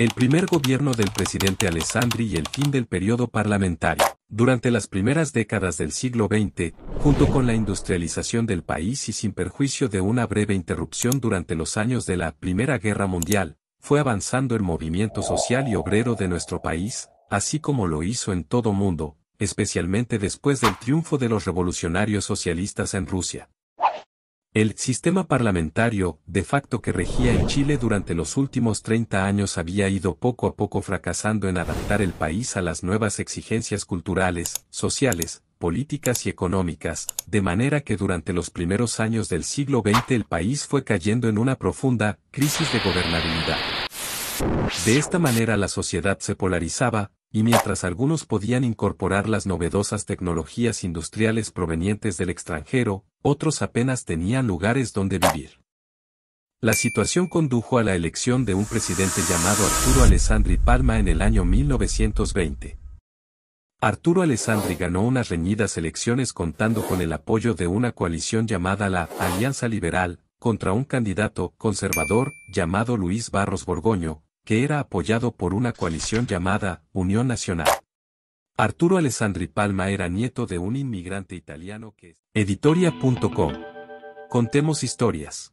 El primer gobierno del presidente Alessandri y el fin del periodo parlamentario. Durante las primeras décadas del siglo XX, junto con la industrialización del país y sin perjuicio de una breve interrupción durante los años de la Primera Guerra Mundial, fue avanzando el movimiento social y obrero de nuestro país, así como lo hizo en todo mundo, especialmente después del triunfo de los revolucionarios socialistas en Rusia. El sistema parlamentario, de facto que regía en Chile durante los últimos 30 años había ido poco a poco fracasando en adaptar el país a las nuevas exigencias culturales, sociales, políticas y económicas, de manera que durante los primeros años del siglo XX el país fue cayendo en una profunda crisis de gobernabilidad. De esta manera la sociedad se polarizaba, y mientras algunos podían incorporar las novedosas tecnologías industriales provenientes del extranjero, otros apenas tenían lugares donde vivir. La situación condujo a la elección de un presidente llamado Arturo Alessandri Palma en el año 1920. Arturo Alessandri ganó unas reñidas elecciones contando con el apoyo de una coalición llamada la Alianza Liberal, contra un candidato conservador llamado Luis Barros Borgoño, que era apoyado por una coalición llamada Unión Nacional. Arturo Alessandri Palma era nieto de un inmigrante italiano que... Editoria.com. Contemos historias.